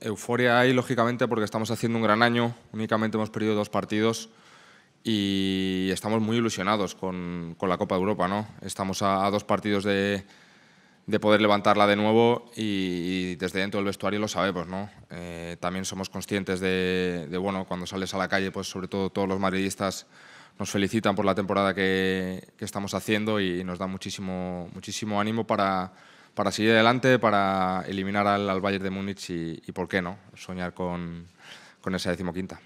Euforia hay, lógicamente, porque estamos haciendo un gran año, únicamente hemos perdido dos partidos y estamos muy ilusionados con, la Copa de Europa, ¿no? Estamos a, dos partidos de, poder levantarla de nuevo y, desde dentro del vestuario lo sabemos, ¿no? Eh, también somos conscientes de, bueno, cuando sales a la calle, pues sobre todo todos los madridistas nos felicitan por la temporada que, que estamos haciendo y nos da muchísimo, muchísimo ánimo para para seguir adelante, para eliminar al, Bayern de Múnich y, por qué no, soñar con, con esa decimoquinta.